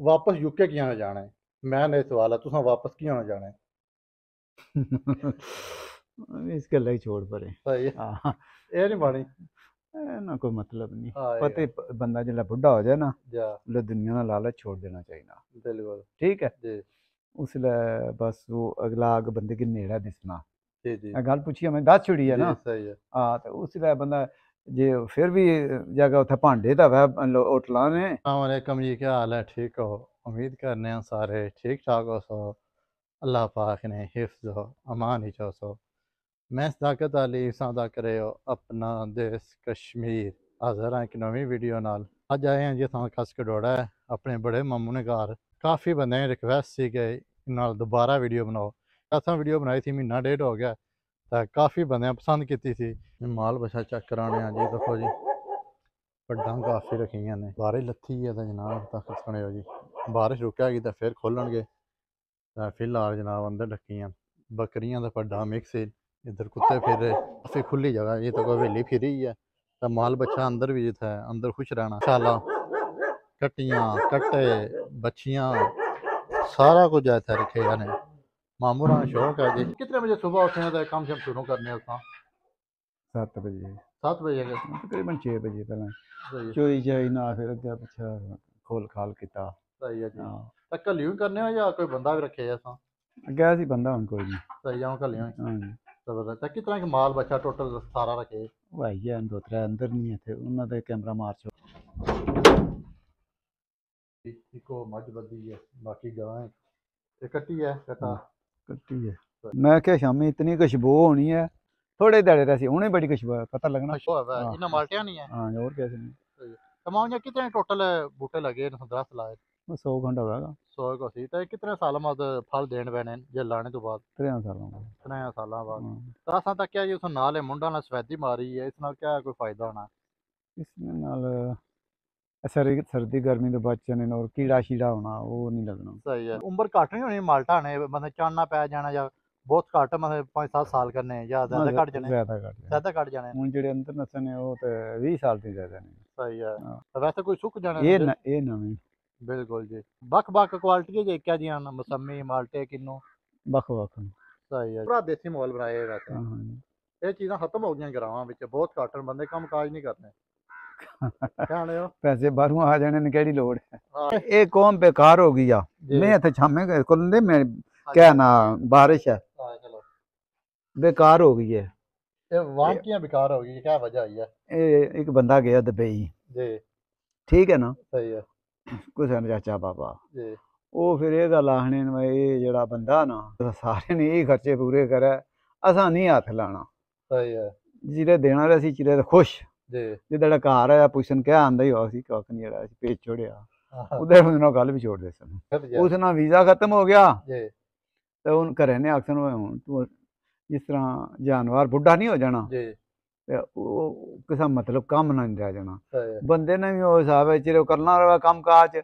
वापस यूके कियां जाना है मैं नहीं सवाल है तुसा वापस कियां जाना है इस गल छोड़ परे नहीं ना कोई मतलब नहीं हाँ, बंदा बुढ़ा हो जाए ना दुनिया का लालच छोड़ देना चाहिए बिल्कुल ठीक है उसले बस वो अगला आग बंदे नेड़ा दिसना गल पूछी हमें दस छुड़ी है ना सही तो उसले बंदा जी फिर भी जगह उथे भांडे तो वह होटलों ने वालेकुम हाँ, जी क्या हाल है ठीक हो उम्मीद करने हैं सारे ठीक ठाक हो सो अल्लाह पाक ने हिफ्ज हो अमान ही चो सो मैं सदाकत अली सदा हो अपना देश कश्मीर हाजिर हाँ एक नवी वीडियो नाल अज आए हैं जी थान खस डोड़ा है अपने बड़े मामू ने घर काफ़ी बंदे रिक्वेस्ट सी कि दोबारा वीडियो बनाओ असा वीडियो बनाई थी महीना डेढ़ हो गया काफ़ी बंद पसंद की माल बछा चेक कराने जी देखो जी पड्डा काफ़ी रखी ने बारे लत्थी है तो जनाब तक सुने जी बारिश रुकेगी तो फिर खोलन गए फिलहाल जनाब अंदर ढकियाँ बकरियां तो पड्डा मिक्स इधर कुत्ते फिर रहे फिर खुली जगह ये तो हवेली फिरी है तो माल बच्छा अंदर भी जित है अंदर खुश रहना साल कट्टिया कट्टे बच्छिया सारा कुछ इतने रखे जाने मामूरा हम्म। शौक है जी कितने बजे सुबह उठे तो काम शम शुरू करने उस सात बजे सात बजे तकरीबन छे बजे पहले चोरी चोरी ना फिर अग्गे पिछे खोल खाल कीता हाँ। तो हाँ तो बाकी ਕੱਟੀ ਹੈ ਮੈਂ ਕਿਹਾ ਸ਼ਾਮੀ ਇਤਨੀ ਖੁਸ਼ਬੂ ਹੋਣੀ ਹੈ ਥੋੜੇ ਦਿਹਾੜੇ ਦਾ ਸੀ ਉਹਨੇ ਬੜੀ ਖੁਸ਼ਬੂ ਪਤਾ ਲੱਗਣਾ ਇਹਨਾਂ ਮਾਲਟਿਆਂ ਨਹੀਂ ਹੈ ਹਾਂ ਹੋਰ ਕਿਸੇ ਨਹੀਂ ਤਮਾਮ ਜਾਂ ਕਿਤਨੇ ਟੋਟਲ ਬੂਟੇ ਲਗੇ ਨੇ ਦਰਖਤ ਲਾਏ 100 ਘੰਟਾ ਹੋਗਾ 100 ਕੋ ਸੀ ਤੇ ਕਿਤਨੇ ਸਾਲਾਂ ਬਾਅਦ ਫਲ ਦੇਣ ਬੈਣੇ ਜੇ ਲਾਣੇ ਤੋਂ ਬਾਅਦ 3 ਸਾਲਾਂ ਬਾਅਦ 3 ਸਾਲਾਂ ਬਾਅਦ ਤਾਂ ਸਾਂ ਤੱਕ ਕਿਹਾ ਜੀ ਉਸ ਨਾਲ ਇਹ ਮੁੰਡਾ ਨਾਲ ਸਵੈਦੀ ਮਾਰੀ ਹੈ ਇਸ ਨਾਲ ਕੀ ਕੋਈ ਫਾਇਦਾ ਹੋਣਾ ਇਸ ਨਾਲ ਅਸਰ ਸਰਦੀ ਗਰਮੀ ਤੋਂ ਨਾ ਔਰ ਕੀੜਾ ਸ਼ੀੜਾ ਹੋਣਾ ਉਹ ਨਹੀਂ ਲੱਗਣਾ ਸਹੀ ਹੈ ਉਮਰ ਘੱਟ ਨਹੀਂ ਹੋਣੀ ਮਾਲਟਾ ਨੇ ਮਤਲਬ ਚਾਨਣਾ ਪੈ ਜਾਣਾ ਜਾਂ ਬਹੁਤ ਘੱਟ ਮਤਲਬ 5-7 ਸਾਲ ਕਰਨੇ ਜਾਂ ਜ਼ਿਆਦਾ ਘੱਟ ਜਾਣੇ ਜ਼ਿਆਦਾ ਘੱਟ ਜ਼ਿਆਦਾ ਘੱਟ ਜਾਣੇ ਹੁਣ ਜਿਹੜੇ ਅੰਦਰ ਨਸ ਨੇ ਉਹ ਤੇ 20 ਸਾਲ ਤੋਂ ਜ਼ਿਆਦਾ ਨੇ ਸਹੀ ਹੈ ਵੈਸੇ ਕੋਈ ਸੁੱਕ ਜਾਣਾ ਇਹ ਇਹ ਨਵੇਂ ਬਿਲਕੁਲ ਜੀ ਬਖ ਵੱਖ ਕੁਆਲਿਟੀ ਦੇ ਜੀ ਦੀਆਂ ਮਸੰਮੀ ਮਾਲਟੇ ਕਿੰਨੂ ਬਖ ਬਖ ਸਹੀ ਹੈ ਪੂਰਾ ਦੇਸੀ ਮਾਹੌਲ ਬਣਾਇਆ ਵੈਸੇ ਇਹ ਚੀਜ਼ਾਂ ਖਤਮ ਹੋ ਗਈਆਂ ਗਰਾਵਾਂ ਵਿੱਚ ਬਹੁਤ ਘੱਟ ਬੰਦੇ ਕੰਮ ਕਾਜ ਨਹੀਂ ਕਰਦੇ ਪੈਸੇ ਬਾਹਰੋਂ ਆ ਜਾਣੇ ਨੇ ਕਿਹੜੀ ਲੋੜ ਹੈ ਇਹ ਕੌਮ ਬੇਕਾਰ ਹੋ ਗਈ ਆ ਮੈਂ ਇੱਥੇ ਛਾਮੇ ਕੁੰਦੇ ਮੈਂ ਕਹਿ ਨਾ ਬਾਰਿਸ਼ ਹੈ ਬੇਕਾਰ ਹੋ ਗਈ ਹੈ ਇਹ ਵਾਕਿਆ ਬੇਕਾਰ ਹੋ ਗਈ ਕਿਆ ਵਜ੍ਹਾ ਹੈ ਇਹ ਇੱਕ ਬੰਦਾ ਗਿਆ ਦਬਈ ਜੀ ਠੀਕ ਹੈ ਨਾ ਸਹੀ ਹੈ ਕੁਸਨ ਚਾਚਾ ਬਾਬਾ ਜੀ ਉਹ ਫਿਰ ਇਹ ਗੱਲ ਆਹਣੇ ਨੇ ਇਹ ਜਿਹੜਾ ਬੰਦਾ ਨਾ ਸਾਰੇ ਨੇ ਇਹ ਖਰਚੇ ਪੂਰੇ ਕਰਾ ਅਸਾਂ ਨਹੀਂ ਹੱਥ ਲਾਣਾ ਸਹੀ ਹੈ ਜਿਹੜੇ ਦੇਣਾ ਰਿਹਾ ਸੀ ਚਿਰੇ ਖੁਸ਼ ਜਿਹੜਾ ਘਰ ਆਇਆ ਪੁੱਛਣ ਕਿਹਾ ਆਂਦਾ ਹੀ ਹੋਇਆ ਸੀ ਕੱਖ ਨਹੀਂ ਜਿਹੜਾ ਅਸੀਂ ਭੇਜ ਛੋੜਿਆ ਉਧਰ ਉਹਨਾਂ ਗੱਲ ਵੀ ਛੋੜਦੇ ਸਨ ਉਸ ਨਾਲ ਵੀਜ਼ਾ ਖਤਮ ਹੋ ਗਿਆ ਜੀ ਤੇ ਉਹਨ ਘਰੇ ਨੇ ਆਖਣ ਹੁਣ ਤੂੰ ਜਿਸ ਤਰ੍ਹਾਂ ਜਾਨਵਰ ਬੁੱਢਾ ਨਹੀਂ ਹੋ ਜਾਣਾ ਜੀ ਉਹ ਕਿਸੇ ਮਤਲਬ ਕੰਮ ਨਾ ਰਹਿ ਜਾਣਾ ਬੰਦੇ ਨੇ ਵੀ ਉਹ ਹਿਸਾਬ ਹੈ ਚਿਰ ਕਰਨਾ ਰਵੇ ਕੰਮ ਕਾਜ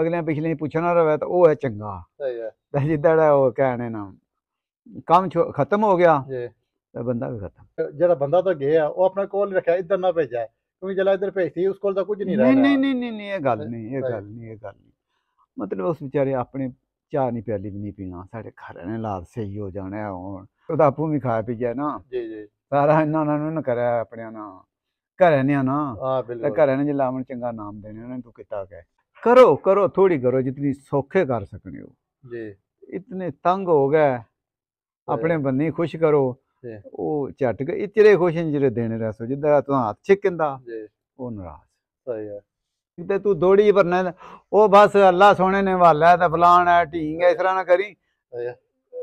ਅਗਲੇ ਪਿਛਲੇ ਪੁੱਛਣਾ ਰਵੇ ਤਾਂ ਉਹ ਹੈ ਚੰਗਾ ਸਹੀ ਹੈ ਜਿੱਦਾਂ ਉਹ ਕਹਿਣੇ ਨਾ ਕੰਮ ਖਤਮ ਹੋ ਗਿਆ ਤੇ ਬੰਦਾ ਵੀ ਖਤਮ ਜਿਹੜਾ ਬੰਦਾ ਤਾਂ ਗਿਆ ਉਹ ਆਪਣਾ ਕੋਲ ਰੱਖਿਆ ਇੱਧਰ ਨਾ ਭੇਜਿਆ ਕਿਉਂਕਿ ਜਲਾ ਇੱਧਰ ਭੇਜਤੀ ਉਸ ਕੋਲ ਤਾਂ ਕੁਝ ਨਹੀਂ ਰਹਿਣਾ ਨਹੀਂ ਨਹੀਂ ਨਹੀਂ ਨਹੀਂ ਇਹ ਗੱਲ ਨਹੀਂ ਇਹ ਗੱਲ ਨਹੀਂ ਇਹ ਗੱਲ ਨਹੀਂ ਮਤਲਬ ਉਸ ਵਿਚਾਰੇ ਆਪਣੇ ਚਾਹ ਨਹੀਂ ਪਿਆਲੀ ਵੀ ਨਹੀਂ ਪੀਣਾ ਸਾਡੇ ਘਰ ਨੇ ਲਾਦ ਸਹੀ ਹੋ ਜਾਣਾ ਹੁਣ ਉਹਦਾ ਆਪੂ ਵੀ ਖਾ ਪੀ ਗਿਆ ਨਾ ਜੀ ਜੀ ਸਾਰਾ ਇਹਨਾਂ ਨੂੰ ਨਾ ਕਰਿਆ ਆਪਣਿਆਂ ਨਾਲ ਘਰੇ ਨੇ ਨਾ ਹਾਂ ਬਿਲਕੁਲ ਘਰੇ ਨੇ ਜੇ ਲਾਵਣ ਚੰਗਾ ਨਾਮ ਦੇਣੇ ਉਹਨਾਂ ਤੂੰ ਕੀਤਾ ਕਹਿ ਕਰੋ ਕਰੋ ਥੋੜੀ ਕਰੋ ਜਿੰਨੀ ਸੌਖੇ ਕਰ ਸਕਣੇ ਹੋ ਜੀ ਇਤਨੇ ਤੰਗ ਹੋ ਗਏ ਆਪਣੇ ਬੰਨੀ ਖੁਸ਼ ਕਰੋ ਉਹ ਝਟ ਗਏ ਇਹ ਚਿਹਰੇ ਖੁਸ਼ ਨੇ ਜਿਹੜੇ ਦੇਣੇ ਰਸੋ ਜਿੱਦਾਂ ਤੂੰ ਹੱਥ ਛਿਕਿੰਦਾ ਉਹ ਨਾਰਾਜ਼ ਸਹੀ ਹੈ ਤੇ ਤੂੰ ਦੋੜੀ ਭਰਨਾ ਉਹ ਬਸ ਅੱਲਾ ਸੋਹਣੇ ਨੇ ਵਾਲਾ ਤੇ ਫਲਾਣ ਹੈ ਢੀਂਗ ਇਸ ਤਰ੍ਹਾਂ ਨਾ ਕਰੀ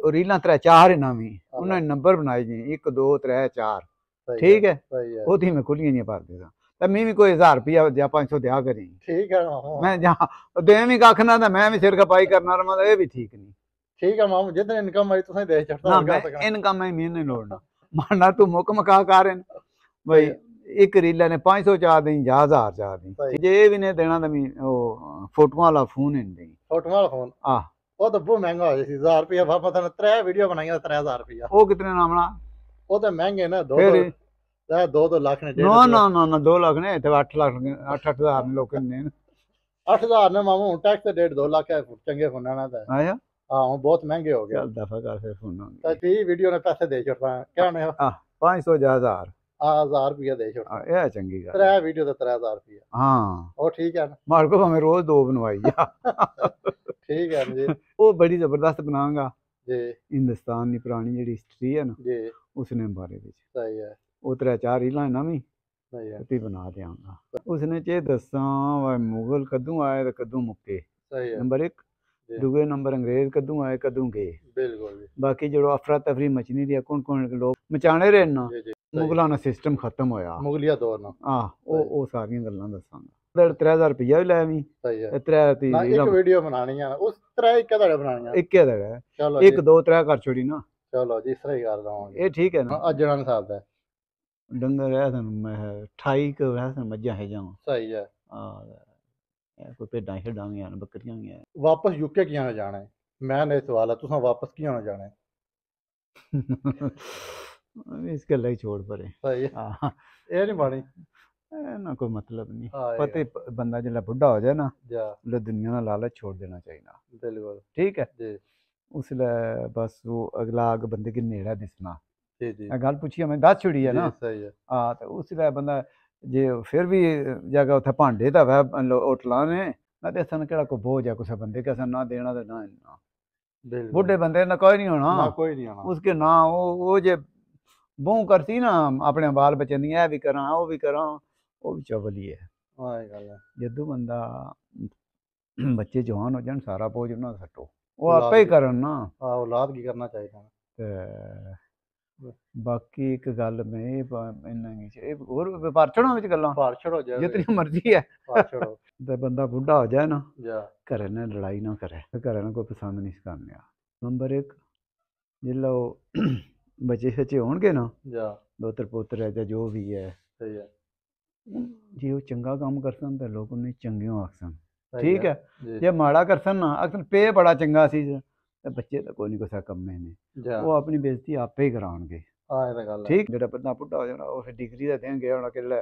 ਉਹ ਰੀਲਾਂ ਤਰੇ ਚਾਰ ਨਾ ਵੀ ਉਹਨਾਂ ਨੇ ਨੰਬਰ ਬਣਾਏ ਜੀ 1 2 3 4 ਠੀਕ ਹੈ ਉਹਦੀ ਮੈਂ ਖੁੱਲੀਆਂ ਨਹੀਂ ਭਰ ਦੇਦਾ ਤੇ ਮੈਂ ਵੀ ਕੋਈ 1000 ਰੁਪਿਆ ਜਾਂ 500 ਦਿਆ ਕਰੀ ਠੀਕ ਹੈ ਮੈਂ ਜਾਂ ਦੇ ਵੀ ਕੱਖ ਨਾ ਤਾਂ ਮੈਂ ਵੀ ਸਿਰ ਕਪਾਈ ਕਰਨਾ ਰਮਾ ਇਹ ਵੀ ਠੀਕ ਨਹੀਂ ਠੀਕ ਆ ਮਾਮੂ ਜਿੱਦਣ ਇਨਕਮ ਆਈ ਤੁਸੀਂ ਦੇਖ ਚੜਦਾ ਨਾ ਇਨਕਮ ਹੈ ਨਹੀਂ ਨਹੀਂ ਲੋੜਨਾ ਮਾਨਾ ਤੂੰ ਮੁਕਮ ਕਾ ਕਾਰਨ ਬਈ ਇੱਕ ਰੀਲਾ ਨੇ 500 ਚਾਹ ਦੇਈ ਜਾਂ 1000 ਚਾਹ ਦੇਈ ਜੇ ਵੀ ਨੇ ਦੇਣਾ ਤਾਂ ਮੈਂ ਉਹ ਫੋਟੋਆਂ ਵਾਲਾ ਫੋਨ ਨਹੀਂ ਦੇਈ ਫੋਟੋਆਂ ਵਾਲਾ ਫੋਨ ਆ ਉਹ ਤਾਂ ਬਹੁਤ ਮਹਿੰਗਾ ਹੋ ਗਿਆ ਸੀ 1000 ਰੁਪਏ ਬਾਬਾ ਤਾਂ ਤਰੇ ਵੀਡੀਓ ਬਣਾਈਆਂ 3000 ਰੁਪਏ ਉਹ ਕਿਤਨੇ ਨਾਮਣਾ ਉਹ ਤਾਂ ਮਹਿੰਗੇ ਨਾ ਦੋ ਦਾ 2-2 ਲੱਖ ਨੇ ਨਾ ਨਾ ਨਾ ਨਾ 2 ਲੱਖ ਨੇ ਤੇ 8 ਲੱਖ 8-8000 ਨੇ ਲੋਕਾਂ ਨੇ 8000 ਨੇ ਮਾਮੂ ਹੁਣ ਟੈਕਸ ਤੇ 1.5 2 ਲੱਖ ਹੈ ਚੰਗੇ ਫੋਨਾਂ ਨਾਲ ਤਾਂ ਆਇਆ ਹਾਂ ਬਹੁਤ ਮਹਿੰਗੇ ਹੋ ਗਏ ਚੱਲ ਦਫਾ ਕਰ ਫਿਰ ਫੋਨ ਤਾਂ ਤੀ ਵੀਡੀਓ ਨੇ ਪੈਸੇ ਦੇ ਛੁੱਟਦਾ ਕਹਿਣੇ ਨੇ ਹਾਂ 500 ਜਾਂ 1000 ਆ 1000 ਰੁਪਏ ਦੇ ਛੁੱਟਦਾ ਆਹ, ਇਹ ਚੰਗੀ ਗੱਲ ਇਹ ਵੀਡੀਓ ਦਾ 3000 ਰੁਪਏ ਹਾਂ ਉਹ ਠੀਕ ਹੈ ਨਾ ਮਾਰ ਕੋ ਭਾਵੇਂ ਰੋਜ਼ ਦੋ ਬਣਵਾਈ ਆ ਠੀਕ ਹੈ ਜੀ ਉਹ ਬੜੀ ਜ਼ਬਰਦਸਤ ਬਣਾਵਾਂਗਾ ਜੀ ਹਿੰਦੁਸਤਾਨ ਦੀ ਪੁਰਾਣੀ ਜਿਹੜੀ ਹਿਸਟਰੀ ਹੈ ਨਾ ਜੀ ਉਸਨੇ ਬਾਰੇ ਵਿੱਚ ਸਹੀ ਹੈ ਉਹ ਤਰਾ ਚਾਰ ਰੀਲਾਂ ਨਾ ਵੀ ਸਹੀ ਹੈ ਤੇ ਬਣਾ ਦਿਆਂਗਾ ਉਸਨੇ ਚ ਦੱਸਾਂ ਵਾ ਮੁਗਲ ਕਦੋਂ ਆਏ ਤੇ ਕਦੋਂ ਮੁੱਕੇ ਸਹੀ ਹੈ ਨੰਬਰ 1 ਨੰਬਰ ਕਦੋਂ ਆਏ ਕਦੋਂ ਗਏ ਬਿਲਕੁਲ ਜੀ ਬਾਕੀ ਜਿਹੜਾ ਅਫਰਾ ਤਫਰੀ तफरी ਦੀ ਕੋਣ ਕੋਣ ਦੇ ਲੋਕ ਮਚਾਣੇ ਰਹੇ ਨਾ ਮੁਗਲਾਂ ਦਾ ਸਿਸਟਮ ਖਤਮ ਹੋਇਆ ਮੁਗਲੀਆ ਦੌਰ ਨਾ ਆ ਉਹ ਉਹ ਸਾਰੀਆਂ ਗੱਲਾਂ ਦੱਸਾਂਗਾ ਤੇ 3000 ਰੁਪਇਆ ਵੀ ਲੈ ਆਵੀਂ ਤੇ 3000 ਤੀ ਇੱਕ ਵੀਡੀਓ ਬਣਾਣੀ ਆ ਉਸ ਤਰ੍ਹਾਂ ਇੱਕ ਦਾ ਬਣਾਣੀ ਆ ਇੱਕ ਦਾ ਚਲੋ ਇੱਕ ਦੋ ਤਰ੍ਹਾਂ ਕਰ ਛੋੜੀ ਨਾ ਚਲੋ ਜੀ ਇਸ ਤਰ੍ਹਾਂ ਹੀ ਕਰ ਹਾਂ ਇਹ ਠੀਕ ਹੈ ਨਾ ਅਜਣਾ ਸਾਥ ਦਾ ਡੰਗਰ ਹੈ ਤੁਹਾਨੂੰ ਮੈਂ 28 ਕ ਰਹਿ ਮੱਝਾਂ ਹੈ ਜਾਵਾਂ ਸਹੀ ਹੈ ਹਾਂ ਕੋਈ ਭੇਡਾਂ ਵੀ ਬੱਕਰੀਆਂ ਵੀ ਵਾਪਸ ਯੂਕੇ ਕਿਉਂ ਜਾਣਾ ਹੈ ਮੈਂ ਨੇ ਸਵਾਲ ਹੈ ਤੁਸੀਂ ਵਾਪਸ ਕਿਉਂ ਜਾਣਾ ਹੈ गल ही छोड़ परे ना मतलब बुढ़ा हो जाए ना उस दुनिया का बस अगला अग दिसना गल छोड़ी है ना बंदा ਜੇ ਫਿਰ ਵੀ ਜਗਾ ਉੱਥੇ ਭਾਂਡੇ ਦਾ ਵੈ ਹੋਟਲਾਂ ਨੇ ਨਾ ਤੇ ਸਾਨੂੰ ਕਿਹੜਾ ਕੋ ਬੋਝ ਆ ਕਿਸੇ ਬੰਦੇ ਕਿਸੇ ਨਾ ਦੇਣਾ ਤੇ ਨਾ ਬਿਲਕੁਲ ਬੁੱਢੇ ਬੰਦੇ ਨਾ ਕੋਈ ਨਹੀਂ ਹੋਣਾ ਨਾ ਕੋਈ ਨਹੀਂ ਹੋਣਾ ਉਸਕੇ ਨਾ ਉਹ ਉਹ ਜੇ ਬੂ ਕਰਤੀ ਨਾ ਆਪਣੇ ਬਾਲ ਬਚਨ ਨਹੀਂ ਇਹ ਵੀ ਕਰਾਂ ਉਹ ਵੀ ਕਰਾਂ ਉਹ ਵੀ ਚਵਲੀ ਹੈ ਆਏ ਗੱਲ ਜਦੋਂ ਬੰਦਾ ਬੱਚੇ ਜਵਾਨ ਹੋ ਜਾਣ ਸਾਰਾ ਬੋਝ ਉਹਨਾਂ ਦਾ ਸੱਟੋ ਉਹ ਆਪੇ ਹੀ ਕਰਨ ਨਾ ਆ ਔਲਾਦ ਕੀ ਕਰਨਾ ਚਾਹੀਦਾ ਤੇ ਬਾਕੀ ਇੱਕ ਗੱਲ ਮੈਂ ਇਹ ਇੰਨਾ ਇਹ ਹੋਰ ਵਪਾਰ ਪਰਚਣਾ ਵਿੱਚ ਗੱਲਾਂ ਵਪਾਰ ਛੜੋ ਜਾ ਜਿਤਨੀ ਮਰਜ਼ੀ ਹੈ ਵਪਾਰ ਛੜੋ ਤੇ ਬੰਦਾ ਬੁੱਢਾ ਹੋ ਜਾਏ ਨਾ ਜਾ ਘਰੇ ਨਾਲ ਲੜਾਈ ਨਾ ਕਰੇ ਘਰੇ ਨਾਲ ਕੋਈ ਪਸੰਦ ਨਹੀਂ ਕਰਨਿਆ ਨੰਬਰ 1 ਜੇ ਲੋ ਬੱਚੇ ਸੱਚੇ ਹੋਣਗੇ ਨਾ ਜਾ ਦੋਤਰ ਪੋਤਰ ਹੈ ਜਾਂ ਜੋ ਵੀ ਹੈ ਸਹੀ ਹੈ ਜੇ ਉਹ ਚੰਗਾ ਕੰਮ ਕਰਸਨ ਤਾਂ ਲੋਕ ਉਹਨੇ ਚੰਗਿਓ ਆਖਸਨ ਠੀਕ ਹੈ ਜੇ ਮਾੜਾ ਕਰਸਨ ਨਾ ਆਖਸਨ ਪੇ ਬੜਾ ਚੰਗਾ ਸੀ बच्चे ਤਾਂ ਕੋਈ ਨਹੀਂ ਕੋਸਾ ਕੰਮੇ ਨੇ ਉਹ ਆਪਣੀ ਬੇਇੱਜ਼ਤੀ ਆਪੇ ਹੀ ਕਰਾਉਣਗੇ ਆ ਇਹ ਤਾਂ ਗੱਲ ਠੀਕ ਜਿਹੜਾ ਬੰਦਾ ਬੁੱਢਾ ਹੋ ਜਾਣਾ ਉਹ ਫਿਰ ਡਿਗਰੀ ਦਾ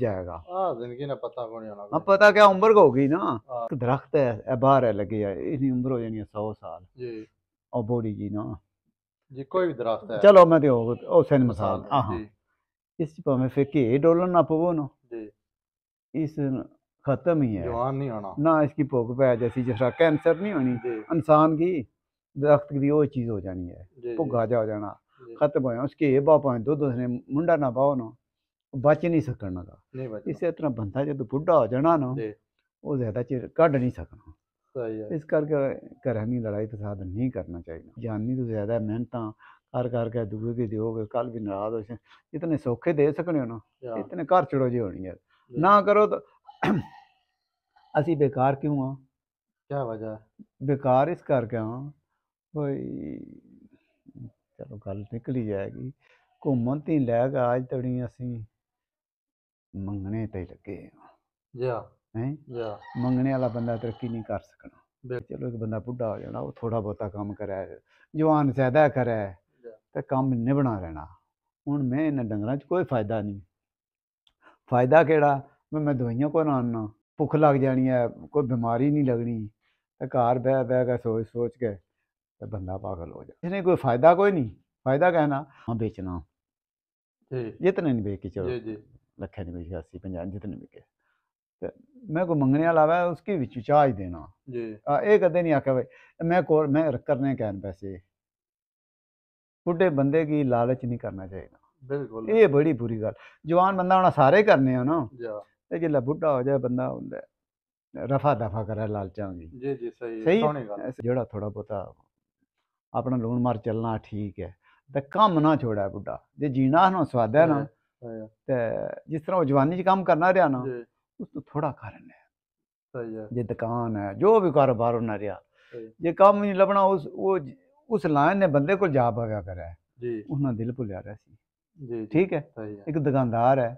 जाएगा जिंदगी ना पता कौन होना हाँ पता क्या उम्र होगी ना तो दरख्त है बाहर है लगी है इतनी उम्र हो जानी है सौ साल जी और बोरी जी ना जी कोई भी दरख्त है चलो मैं तो हुसैन मिसाल हाँ इस भावें फिर घे डोलन ना पवो ना इस खत्म ही है जवान नहीं होना ना इसकी भुख पै जैसी जिस कैंसर नहीं होनी इंसान की ਦਰਖਤ ਦੀ ਉਹ ਚੀਜ਼ ਹੋ ਜਾਣੀ ਹੈ ਭੁਗਾ ਜਾ ਹੋ ਜਾਣਾ ਖਤਮ ਹੋਇਆ ਉਸਕੇ ਇਹ ਬਾਪਾਂ ਦੁੱਧ ਉਸਨੇ ਮੁੰਡਾ ਨਾ ਪਾਉ ਨਾ ਬਚ ਨਹੀਂ ਸਕਣਾ ਦਾ ਇਸੇ ਤਰ੍ਹਾਂ ਬੰਦਾ ਜਦੋਂ ਬੁੱਢਾ ਹੋ ਜਾਣਾ ਨਾ ਉਹ ਜ਼ਿਆਦਾ ਚਿਰ ਕੱਢ ਨਹੀਂ ਸਕਣਾ ਸਹੀ ਹੈ ਇਸ ਕਰਕੇ ਘਰਾਂ ਨਹੀਂ ਲੜਾਈ ਫਸਾਦ ਨਹੀਂ ਕਰਨਾ ਚਾਹੀਦਾ ਜਾਨੀ ਤੋਂ ਜ਼ਿਆਦਾ ਮਿਹਨਤਾਂ ਕਰ ਕਰ ਕੇ ਦੂਏ ਦੀ ਦਿਓਗੇ ਕੱਲ ਵੀ ਨਰਾਜ਼ ਹੋ ਜੇ ਸੋਖੇ ਦੇ ਸਕਣੇ ਹੋ ਨਾ ਇਤਨੇ ਘਰ ਚੜੋ ਜੀ ਹੋਣੀ ਹੈ ਨਾ ਕਰੋ ਤਾਂ ਅਸੀਂ ਬੇਕਾਰ ਕਿਉਂ ਆ ਕੀ ਵਜ੍ਹਾ ਬੇਕਾਰ ਇਸ ਕਰਕੇ ਆ ਕੋਈ ਚਲੋ ਗੱਲ ਨਿਕਲੀ ਜਾਏਗੀ ਘੁੰਮਣ ਤੇ ਲੈ ਕੇ ਆਜ ਤੜੀ ਅਸੀਂ ਮੰਗਣੇ ਤੇ ਲੱਗੇ ਆ ਜਾ ਹੈ ਜਾ ਮੰਗਣੇ ਵਾਲਾ ਬੰਦਾ ਤਰੱਕੀ ਨਹੀਂ ਕਰ ਸਕਣਾ ਚਲੋ ਇੱਕ ਬੰਦਾ ਬੁੱਢਾ ਹੋ ਜਾਣਾ ਉਹ ਥੋੜਾ ਬਹੁਤਾ ਕੰਮ ਕਰੇ ਜਵਾਨ ਜ਼ਿਆਦਾ ਕਰੇ ਤੇ ਕੰਮ ਨਿਭਣਾ ਰਹਿਣਾ ਹੁਣ ਮੈਂ ਇਹਨਾਂ ਡੰਗਰਾਂ 'ਚ ਕੋਈ ਫਾਇਦਾ ਨਹੀਂ ਫਾਇਦਾ ਕਿਹੜਾ ਮੈਂ ਮੈਂ ਦਵਾਈਆਂ ਕੋ ਨਾ ਨਾ ਭੁੱਖ ਲੱਗ ਜਾਣੀ ਹੈ ਕੋਈ ਬਿਮਾਰੀ ਨਹੀਂ ਲੱਗਣੀ ਤੇ ਘਰ ਬਹਿ ਬਹਿ ਕੇ ਸੋਚ ਸੋਚ ਕੇ तो बंदा पागल हो जाए इसने कोई फ़ायदा कोई नहीं फ़ायदा कहना हाँ बेचना जितने नहीं बेच के चलो लखे नहीं बेचे अस्सी पंजाह जितने बिके मैं को मंगने अलावा उसकी बिच चार्ज देना आ, एक कदे नहीं आख्या भाई मैं को मैं करने कैन पैसे बुढ़े बंदे की लालच नहीं करना चाहिए ये बड़ी बुरी गल जवान बंदा होना सारे करने हो ना ਤੇ ਜੇ ਬੁੱਢਾ ਹੋ ਜਾਏ ਬੰਦਾ ਹੁੰਦਾ ਰਫਾ ਦਫਾ ਕਰੇ ਲਾਲਚਾਂ ਦੀ ਜੀ ਜੀ ਸਹੀ ਸਹੀ ਜਿਹੜਾ अपना लून मार चलना ठीक है तो कम ना छोड़ै बुढा जो जीना ना स्वाद है ना हाँ, हाँ, हाँ। ते जिस तरह वो जवानी च करना रहा ना उस तो थोड़ा कारण है जो दुकान है जो भी कारोबार होना रहा जो कम नहीं लभना उस वो उस लाइन ने बंदे को जा पगा करे उन्हें दिल भुलिया रहा ठीक है एक दुकानदार है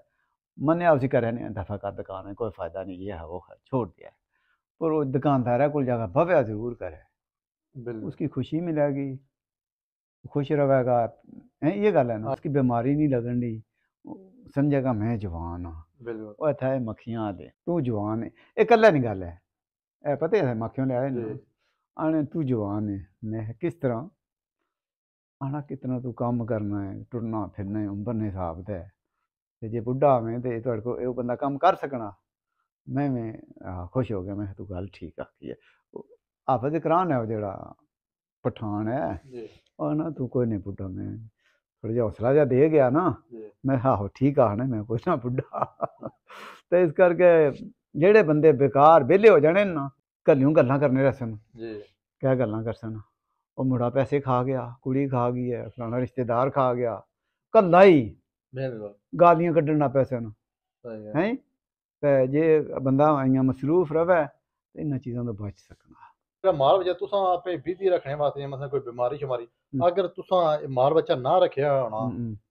मन उसी कर दफा कर दुकान है कोई फायदा नहीं ये है वो है छोड़ दिया पर वो दुकानदार है कोई जगह भव्या जरूर करे उसकी खुशी मिलेगी खुश रहेगा ये गल है ना हाँ। उसकी बीमारी नहीं लगनी समझेगा मैं जवान हाँ और था मक्खियां दे तू जवान है ये कला नहीं गल है ए पता है मक्खियों लिया आने तू जवान है मैं किस तरह आना कितना तू कम करना है टुरना फिरना है उम्र ने हिसाब है ते जे बुढ़ा में तो थोड़े को बंदा कम कर सकना मैं मैं खुश हो गया मैं तू गल ठीक आखी है ਦੇ ਕੁਰਾਨ ਹੈ ਉਹ ਜਿਹੜਾ ਪਠਾਨ ਹੈ ਉਹ ਨਾ ਤੂੰ ਕੋਈ ਨਹੀਂ ਪੁੱਟਾ ਮੈਂ ਥੋੜਾ ਜਿਹਾ ਹੌਸਲਾ ਜਿਹਾ ਦੇ ਗਿਆ ਨਾ ਮੈਂ ਆਹੋ ਠੀਕ ਆ ਨਾ ਮੈਂ ਕੋਈ ਨਾ ਬੁੱਢਾ ਤੇ ਇਸ ਕਰਕੇ ਜਿਹੜੇ ਬੰਦੇ ਬੇਕਾਰ ਵਿਹਲੇ ਹੋ ਜਾਣੇ ਨਾ ਕੱਲਿਓ ਗੱਲਾਂ ਕਰਨੇ ਰਸਨ ਜੀ ਕਿਆ ਗੱਲਾਂ ਕਰਸਨ ਉਹ ਮੁੰਡਾ ਪੈਸੇ ਖਾ ਗਿਆ ਕੁੜੀ ਖਾ ਗਈ ਹੈ ਫਲਾਣਾ ਰਿਸ਼ਤੇਦਾਰ ਖਾ ਗਿਆ ਕੱਲਾ ਹੀ ਗਾਲੀਆਂ ਕੱਢਣ ਨਾ ਪੈਸੇ ਨੂੰ ਹੈ ਤੇ ਜੇ ਬੰਦਾ ਆਈਆਂ ਮਸਰੂਫ ਰਵੇ ਤੇ ਇਹਨਾਂ ਚੀਜ਼ਾਂ ਤੋਂ ਬਚ ਸਕਣਾ ਮਾਲ ਵਜਾ ਤੁਸੀਂ ਆਪੇ ਬਿਜ਼ੀ ਰੱਖਣੇ ਵਾਸਤੇ ਮਸਾਂ ਕੋਈ ਬਿਮਾਰੀ ਸ਼ਮਾਰੀ ਅਗਰ ਤੁਸੀਂ ਮਾਲ ਬੱਚਾ ਨਾ ਰੱਖਿਆ ਹੋਣਾ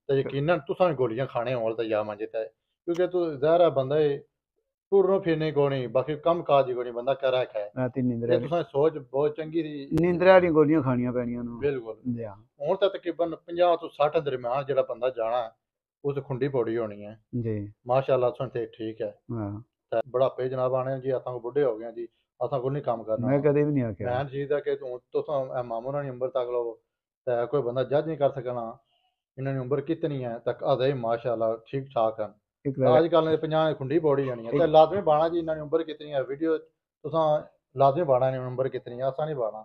ਤੇ ਯਕੀਨਨ ਤੁਸੀਂ ਗੋਲੀਆਂ ਖਾਣੇ ਹੋਣ ਤਾਂ ਯਾ ਮੰਜੇ ਤੇ ਕਿਉਂਕਿ ਤੂੰ ਜ਼ਹਿਰਾ ਬੰਦਾ ਏ ਟੁਰਨੋ ਫਿਰਨੇ ਕੋਣੀ ਬਾਕੀ ਕੰਮ ਕਾਜ ਕੋਣੀ ਬੰਦਾ ਕਰ ਰੱਖਿਆ ਹੈ ਰਾਤੀ ਨਿੰਦਰਾ ਇਹ ਤੁਸੀਂ ਸੋਚ ਬਹੁਤ ਚੰਗੀ ਸੀ ਨਿੰਦਰਾ ਵਾਲੀ ਗੋਲੀਆਂ ਖਾਣੀਆਂ ਪੈਣੀਆਂ ਨੂੰ ਬਿਲਕੁਲ ਹਾਂ ਹੁਣ ਤਾਂ ਤਕਰੀਬਨ 50 ਤੋਂ 60 ਦਰਮਿਆਨ ਜਿਹੜਾ ਬੰਦਾ ਜਾਣਾ ਉਸ ਖੁੰਡੀ ਪੌੜੀ ਹੋਣੀ ਹੈ ਜੀ ਮਾਸ਼ਾਅੱਲਾ ਸੁਣ ਤੇ ਠੀਕ ਹੈ ਹਾਂ ਬੜਾ ਪੇ ਜਨਾਬ ਆਣੇ ਜੀ ਕੋ ਬੁੱਢੇ ਹੋ ਗਏ ਜੀ ਅਸਾਂ ਕੋਈ ਨਹੀਂ ਕੰਮ ਕਰਨਾ ਮੈਂ ਕਦੇ ਵੀ ਨਹੀਂ ਆਖਿਆ ਮੈਂ ਜੀਦਾ ਕਿ ਤੂੰ ਤੁਸਾਂ ਮਾਮੂ ਰਾਣੀ ਉਮਰ ਤੱਕ ਲਓ ਤੇ ਕੋਈ ਬੰਦਾ ਜੱਜ ਨਹੀਂ ਕਰ ਸਕਣਾ ਇਹਨਾਂ ਦੀ ਉਮਰ ਕਿਤਨੀ ਹੈ ਤੱਕ ਅਦੇ ਮਾਸ਼ਾਅੱਲਾ ਠੀਕ ਠਾਕ ਹਨ ਅੱਜ ਕੱਲ ਦੇ 50 ਖੁੰਡੀ ਬੋੜੀ ਜਾਣੀ ਹੈ ਤੇ ਲਾਜ਼ਮੀ ਬਾਣਾ ਜੀ ਇਹਨਾਂ ਦੀ ਉਮਰ ਕਿਤਨੀ ਹੈ ਵੀਡੀਓ ਤੁਸਾਂ ਲਾਜ਼ਮੀ ਬਾਣਾ ਨੇ ਉਮਰ ਕਿਤਨੀ ਹੈ ਅਸਾਂ ਨਹੀਂ ਬਾਣਾ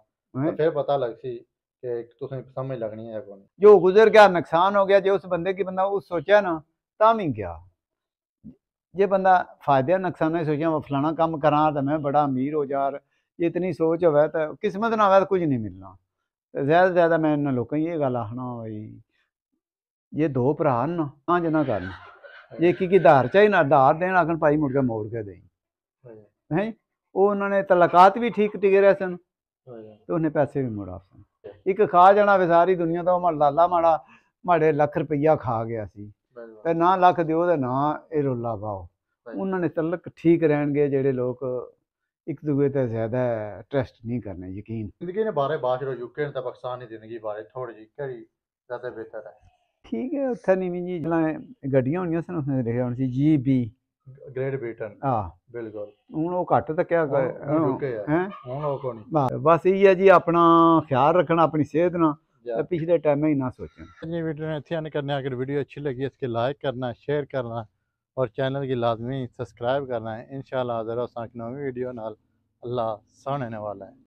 ਫਿਰ ਪਤਾ ਲੱਗ ਸੀ ਕਿ ਤੁਸਾਂ ਸਮਝ ਲੱਗਣੀ ਹੈ ਕੋਈ ਜੋ ਗੁਜ਼ਰ ਗਿਆ ਨੁਕਸਾਨ ਹੋ ਗਿਆ ਜੇ ਉਸ ਬੰਦੇ ਕੀ ਬੰਦਾ ਉਹ ਸੋਚਿਆ ਨਾ ਤਾਂ ਵੀ ਗਿਆ ਜੇ ਬੰਦਾ ਫਾਇਦੇ ਨੁਕਸਾਨਾਂ ਸੋਚਿਆ ਫਲਾਣਾ ਕੰਮ ਕਰਾਂ ਤਾਂ ਮੈਂ ਬੜਾ ਅਮੀਰ ਹੋ ਜਾਰ ਇਤਨੀ ਸੋਚ ਹੋਵੇ ਤਾਂ ਕਿਸਮਤ ਨਾਲ ਹੋਵੇ ਕੁਝ ਨਹੀਂ ਮਿਲਣਾ ਜ਼ਿਆਦਾ ਜ਼ਿਆਦਾ ਮੈਂ ਇਹਨਾਂ ਲੋਕਾਂ ਨੂੰ ਇਹ ਗੱਲ ਆਖਣਾ ਹੋਈ ਇਹ ਦੋ ਭਰਾ ਨਾ ਤਾਂ ਜਨਾ ਕਰਨ ਇਹ ਕੀ ਕੀ ਧਾਰ ਚਾਹੀ ਨਾ ਧਾਰ ਦੇਣ ਆਖਣ ਭਾਈ ਮੁੜ ਕੇ ਮੋੜ ਕੇ ਦੇਈ ਹੈ ਉਹ ਉਹਨਾਂ ਨੇ ਤਲਾਕਾਤ ਵੀ ਠੀਕ ਟਿਕ ਰਿਆ ਸਨ ਤੇ ਉਹਨੇ ਪੈਸੇ ਵੀ ਮੋੜਾ ਸਨ ਇੱਕ ਖਾ ਜਾਣਾ ਵਿਸਾਰੀ ਦੁਨੀਆ ਦਾ ਉਹ ਮਾੜਾ ਲਾਲਾ ਮਾੜਾ ਮਾੜੇ ਲੱਖ ਰੁਪਈਆ ਖਾ ਗਿਆ ਸੀ ਤੇ ਨਾਂ ਲੱਖ ਦਿਓ ਤੇ ਨਾਂ ਇਹ ਰੋਲਾ ਪਾਓ ਉਹਨਾਂ ਨੇ ਤਲਕ ਠੀਕ ਰਹਿਣਗੇ ਜਿਹੜੇ ਲੋਕ ਇੱਕ ਦੂਜੇ ਤੇ ਜ਼ਿਆਦਾ ਟਰਸਟ ਨਹੀਂ ਕਰਨੇ ਯਕੀਨ ਜ਼ਿੰਦਗੀ ਦੇ ਬਾਰੇ ਬਾਤ ਰੋ ਯੂਕੇ ਤਾਂ ਪਾਕਿਸਤਾਨ ਦੀ ਜ਼ਿੰਦਗੀ ਬਾਰੇ ਥੋੜੀ ਜਿਹੀ ਕਰੀ ਜ਼ਿਆਦਾ ਬਿਹਤਰ ਹੈ ਠੀਕ ਹੈ ਉੱਥੇ ਨਹੀਂ ਜੀ ਜਿਹੜਾ ਗੱਡੀਆਂ ਹੋਣੀਆਂ ਸਨ ਉਸਨੇ ਦੇਖਿਆ ਹੁਣ ਸੀ ਜੀ ਬੀ ਗ੍ਰੇਟ ਬ੍ਰਿਟਨ ਹਾਂ ਬਿਲਕੁਲ ਹੁਣ ਉਹ ਘੱਟ ਤਾਂ ਕਿਆ ਹੈ ਹੁਣ ਉਹ ਕੋਣੀ ਬਸ ਇਹ ਹੈ ਜੀ ਆਪਣਾ ਖਿਆਲ ਰੱਖਣਾ ਆਪਣੀ ਸਿਹਤ ਨਾਲ पिछले टाइम में ही ना सोचें जी वीडियो इतनी आने करने अगर वीडियो अच्छी लगी इसके लाइक करना शेयर करना और चैनल की लाजमी सब्सक्राइब करना है इन शाला नवी वीडियो नाल अल्लाह सोने वाला है